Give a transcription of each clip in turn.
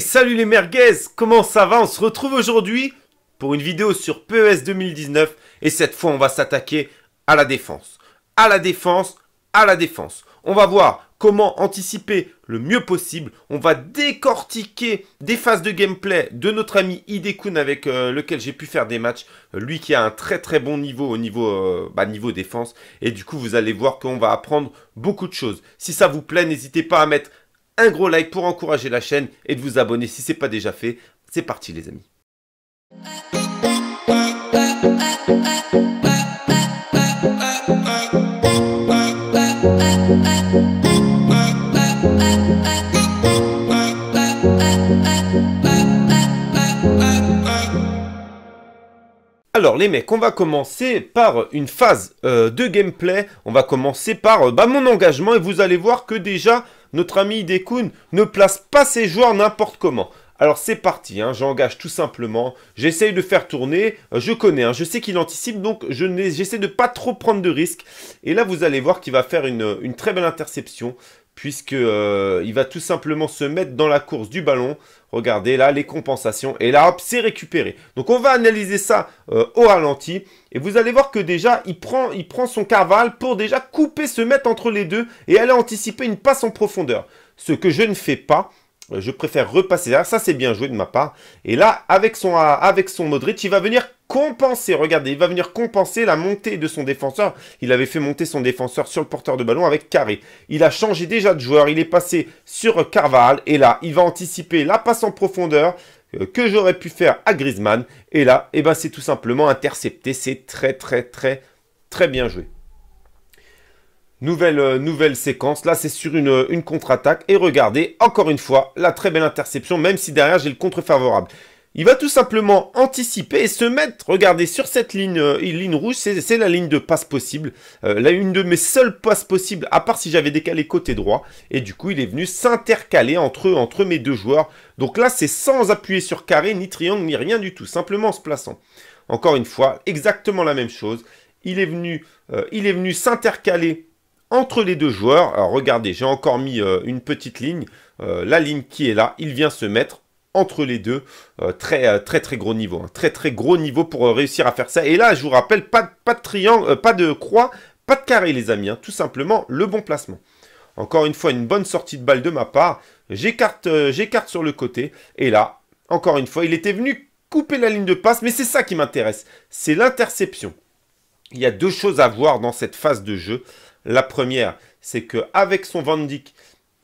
salut les merguez, comment ça va On se retrouve aujourd'hui pour une vidéo sur PES 2019 et cette fois on va s'attaquer à la défense. À la défense, à la défense. On va voir comment anticiper le mieux possible. On va décortiquer des phases de gameplay de notre ami Hidekun avec euh, lequel j'ai pu faire des matchs. lui qui a un très très bon niveau au niveau, euh, bah, niveau défense. Et du coup, vous allez voir qu'on va apprendre beaucoup de choses. Si ça vous plaît, n'hésitez pas à mettre un gros like pour encourager la chaîne et de vous abonner si ce n'est pas déjà fait. C'est parti les amis. Alors les mecs, on va commencer par une phase euh, de gameplay, on va commencer par euh, bah, mon engagement et vous allez voir que déjà notre ami Idekun ne place pas ses joueurs n'importe comment. Alors c'est parti, hein. j'engage tout simplement, j'essaye de faire tourner, je connais, hein. je sais qu'il anticipe, donc j'essaie de de pas trop prendre de risques. Et là vous allez voir qu'il va faire une très belle interception puisque euh, il va tout simplement se mettre dans la course du ballon. Regardez là les compensations et là hop c'est récupéré. Donc on va analyser ça euh, au ralenti et vous allez voir que déjà il prend, il prend son carval pour déjà couper, se mettre entre les deux et aller anticiper une passe en profondeur. Ce que je ne fais pas. Euh, je préfère repasser là. ça c'est bien joué de ma part. Et là, avec son, avec son Modric, il va venir compenser, regardez, il va venir compenser la montée de son défenseur. Il avait fait monter son défenseur sur le porteur de ballon avec Carré. Il a changé déjà de joueur, il est passé sur Carval et là, il va anticiper la passe en profondeur euh, que j'aurais pu faire à Griezmann. Et là, eh ben, c'est tout simplement intercepté. C'est très, très, très, très bien joué. Nouvelle, euh, nouvelle séquence. Là, c'est sur une contre-attaque. Et regardez, encore une fois, la très belle interception, même si derrière, j'ai le contre-favorable. Il va tout simplement anticiper et se mettre, regardez, sur cette ligne, euh, ligne rouge, c'est la ligne de passe possible. Euh, la une de mes seules passes possibles, à part si j'avais décalé côté droit. Et du coup, il est venu s'intercaler entre, entre mes deux joueurs. Donc là, c'est sans appuyer sur carré, ni triangle, ni rien du tout, simplement en se plaçant. Encore une fois, exactement la même chose. Il est venu euh, venu s'intercaler entre les deux joueurs. Alors regardez, j'ai encore mis une petite ligne. la ligne qui est là, il vient se mettre entre les deux. Euh, très, euh, très, très gros niveau. Hein. Très, très gros niveau pour euh, réussir à faire ça. Et là, je vous rappelle, pas, pas de triangle, pas de croix, pas de carré, les amis. Hein. Tout simplement, le bon placement. Encore une fois, une bonne sortie de balle de ma part. J'écarte j'écarte sur le côté. Et là, encore une fois, il était venu couper la ligne de passe. Mais c'est ça qui m'intéresse. C'est l'interception. Il y a deux choses à voir dans cette phase de jeu. La première, c'est qu'avec son Van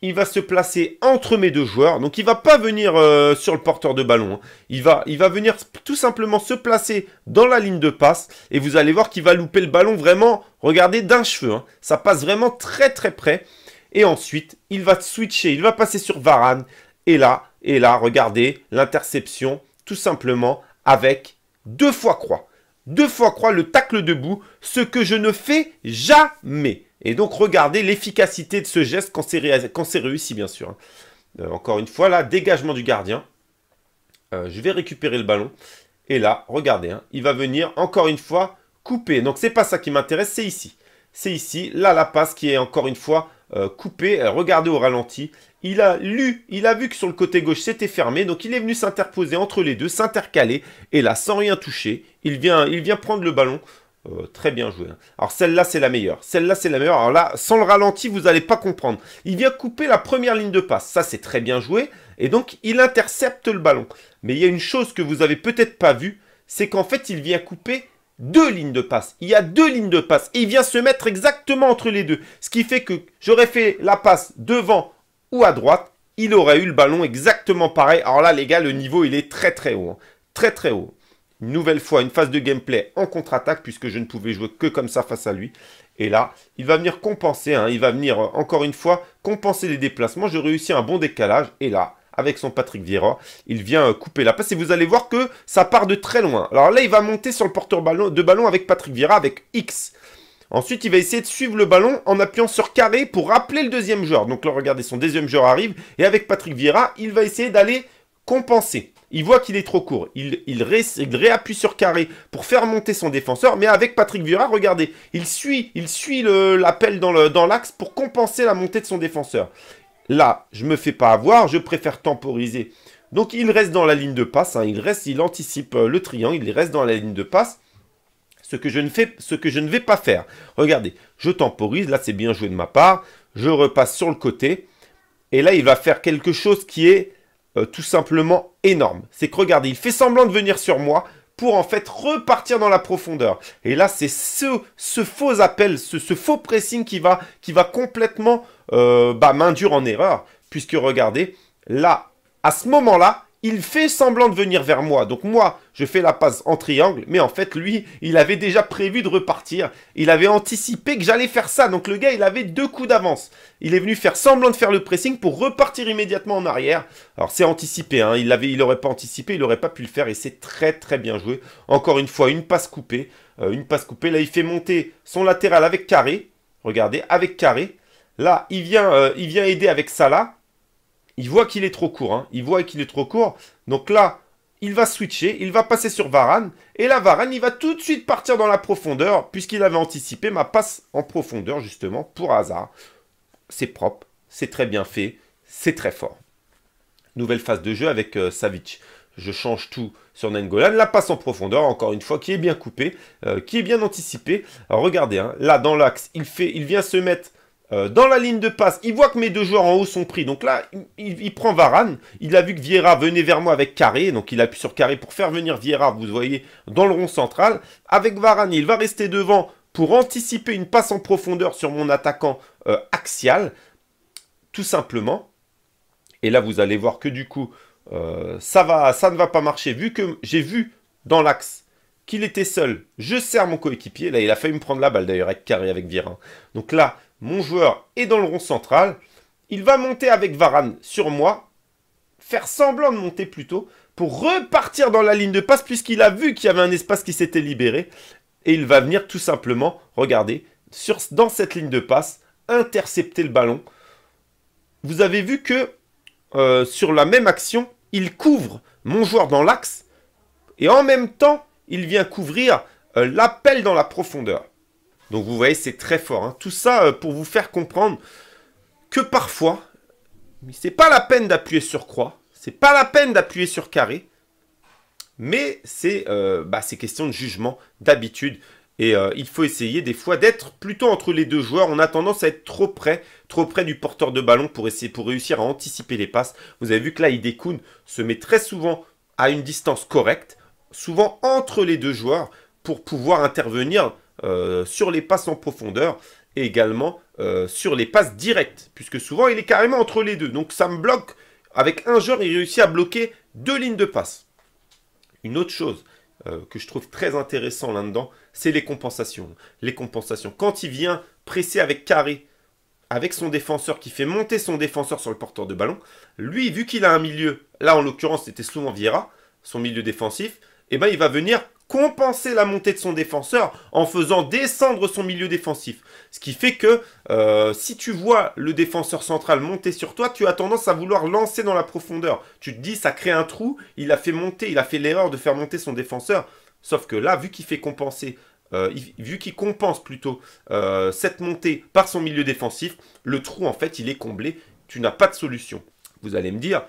il va se placer entre mes deux joueurs. Donc il va pas venir euh, sur le porteur de ballon. Hein. Il, va, il va venir tout simplement se placer dans la ligne de passe. Et vous allez voir qu'il va louper le ballon vraiment, regardez, d'un cheveu. Hein. Ça passe vraiment très très près. Et ensuite, il va switcher, il va passer sur Varane. Et là, et là, regardez, l'interception, tout simplement, avec deux fois croix deux fois croix le tacle debout, ce que je ne fais jamais. Et donc regardez l'efficacité de ce geste quand c'est réussi bien sûr. Hein. Euh, encore une fois là, dégagement du gardien. Euh, je vais récupérer le ballon. Et là, regardez, hein, il va venir encore une fois couper. Donc c'est pas ça qui m'intéresse, c'est ici. C'est ici, là la passe qui est encore une fois euh, coupé, euh, regardez au ralenti. Il a lu, il a vu que sur le côté gauche c'était fermé, donc il est venu s'interposer entre les deux, s'intercaler, et là, sans rien toucher, il vient, il vient prendre le ballon. Euh, très bien joué. Hein. Alors celle-là, c'est la meilleure. Celle-là, c'est la meilleure. Alors là, sans le ralenti, vous n'allez pas comprendre. Il vient couper la première ligne de passe. Ça, c'est très bien joué. Et donc, il intercepte le ballon. Mais il y a une chose que vous avez peut-être pas vue, c'est qu'en fait, il vient couper deux lignes de passe. Il y a deux lignes de passe. Et il vient se mettre exactement entre les deux. Ce qui fait que j'aurais fait la passe devant ou à droite. Il aurait eu le ballon exactement pareil. Alors là, les gars, le niveau, il est très très haut. Hein. Très très haut. Une nouvelle fois, une phase de gameplay en contre-attaque, puisque je ne pouvais jouer que comme ça face à lui. Et là, il va venir compenser. Hein. Il va venir, euh, encore une fois, compenser les déplacements. Je réussis un bon décalage. Et là, avec son Patrick Vieira. Il vient euh, couper la passe et vous allez voir que ça part de très loin. Alors là, il va monter sur le porteur de ballon avec Patrick Vieira, avec X. Ensuite, il va essayer de suivre le ballon en appuyant sur carré pour rappeler le deuxième joueur. Donc là, regardez, son deuxième joueur arrive. Et avec Patrick Vieira, il va essayer d'aller compenser. Il voit qu'il est trop court. Il, réappuie sur carré pour faire monter son défenseur. Mais avec Patrick Vieira, regardez, il suit, il suit l'appel dans l'axe pour compenser la montée de son défenseur. Là, je me fais pas avoir, je préfère temporiser. Donc il reste dans la ligne de passe, hein. il reste, il anticipe euh, le triangle, il reste dans la ligne de passe. Ce que, je ne fais, ce que je ne vais pas faire. Regardez, je temporise, là c'est bien joué de ma part, je repasse sur le côté, et là il va faire quelque chose qui est euh, tout simplement énorme. C'est que regardez, il fait semblant de venir sur moi pour en fait repartir dans la profondeur. Et là c'est ce, ce, faux appel, ce, faux pressing qui va, qui va complètement euh, bah, main dure en erreur, puisque regardez, là, à ce moment-là, il fait semblant de venir vers moi. Donc moi, je fais la passe en triangle, mais en fait, lui, il avait déjà prévu de repartir. Il avait anticipé que j'allais faire ça. Donc le gars, il avait deux coups d'avance. Il est venu faire semblant de faire le pressing pour repartir immédiatement en arrière. Alors c'est anticipé, hein. il n'aurait il pas anticipé, il n'aurait pas pu le faire et c'est très très bien joué. Encore une fois, une passe coupée. Euh, une passe coupée, là il fait monter son latéral avec carré. Regardez, avec carré. Là, il vient, euh, il vient aider avec Salah. Il voit qu'il est trop court. Hein. Il voit qu'il est trop court. Donc là, il va switcher, il va passer sur Varane. Et là, Varane, il va tout de suite partir dans la profondeur, puisqu'il avait anticipé ma passe en profondeur, justement, pour hasard. C'est propre, c'est très bien fait, c'est très fort. Nouvelle phase de jeu avec euh, Savic. Je change tout sur Nengolan. La passe en profondeur, encore une fois, qui est bien coupée, euh, qui est bien anticipée. regardez, hein. là, dans l'axe, il, fait, il vient se mettre euh, dans la ligne de passe, il voit que mes deux joueurs en haut sont pris. Donc là, il, prend Varane. Il a vu que Vieira venait vers moi avec Carré. Donc il appuie sur Carré pour faire venir Vieira, vous voyez, dans le rond central. Avec Varane, il va rester devant pour anticiper une passe en profondeur sur mon attaquant euh, axial. Tout simplement. Et là, vous allez voir que du coup, euh, ça, va, ça ne va pas marcher. Vu que j'ai vu dans l'axe qu'il était seul. Je sers mon coéquipier. Là, il a failli me prendre la balle d'ailleurs avec Carré, avec Virin. Donc là, mon joueur est dans le rond central. Il va monter avec Varane sur moi. Faire semblant de monter plutôt pour repartir dans la ligne de passe puisqu'il a vu qu'il y avait un espace qui s'était libéré. Et il va venir tout simplement, regardez, sur, dans cette ligne de passe, intercepter le ballon. Vous avez vu que euh, sur la même action, il couvre mon joueur dans l'axe. Et en même temps, il vient couvrir euh, l'appel dans la profondeur. Donc vous voyez, c'est très fort. Hein. Tout ça euh, pour vous faire comprendre que parfois, c'est pas la peine d'appuyer sur croix, c'est pas la peine d'appuyer sur carré, mais c'est euh, bah, question de jugement, d'habitude. Et il faut essayer des fois d'être plutôt entre les deux joueurs. On a tendance à être trop près, trop près du porteur de ballon pour essayer, pour réussir à anticiper les passes. Vous avez vu que là, Idekun se met très souvent à une distance correcte souvent entre les deux joueurs pour pouvoir intervenir euh, sur les passes en profondeur et également euh, sur les passes directes, puisque souvent il est carrément entre les deux. Donc ça me bloque, avec un joueur, il réussit à bloquer deux lignes de passe. Une autre chose euh, que je trouve très intéressant là-dedans, c'est les compensations. Les compensations. Quand il vient presser avec carré, avec son défenseur qui fait monter son défenseur sur le porteur de ballon, lui, vu qu'il a un milieu, là en l'occurrence c'était souvent Vieira, son milieu défensif, et eh ben, il va venir compenser la montée de son défenseur en faisant descendre son milieu défensif. Ce qui fait que euh, si tu vois le défenseur central monter sur toi, tu as tendance à vouloir lancer dans la profondeur. Tu te dis, ça crée un trou, il a fait monter, il a fait l'erreur de faire monter son défenseur. Sauf que là, vu qu'il fait compenser, euh, vu qu'il compense plutôt euh, cette montée par son milieu défensif, le trou, en fait, il est comblé. Tu n'as pas de solution. Vous allez me dire,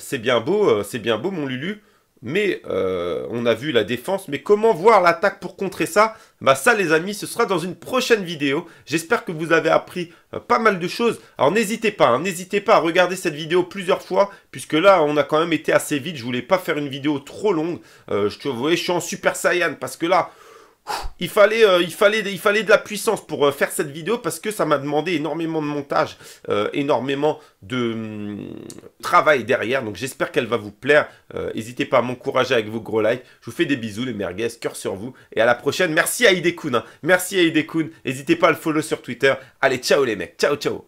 c'est bien beau, c'est bien beau mon Lulu, mais euh, on a vu la défense. Mais comment voir l'attaque pour contrer ça Bah ça les amis, ce sera dans une prochaine vidéo. J'espère que vous avez appris euh, pas mal de choses. Alors n'hésitez pas, hein, n'hésitez pas à regarder cette vidéo plusieurs fois, puisque là on a quand même été assez vite. Je voulais pas faire une vidéo trop longue. Euh, je te je suis en Super Saiyan, parce que là il fallait, euh, il, fallait, il fallait de la puissance pour euh, faire cette vidéo parce que ça m'a demandé énormément de montage, euh, énormément de mm, travail derrière. Donc j'espère qu'elle va vous plaire. N'hésitez pas à m'encourager avec vos gros likes. Je vous fais des bisous les merguez, cœur sur vous. Et à la prochaine. Merci à Idekun. Hein. Merci à Idekun. N'hésitez pas à le follow sur Twitter. Allez, ciao les mecs. Ciao, ciao.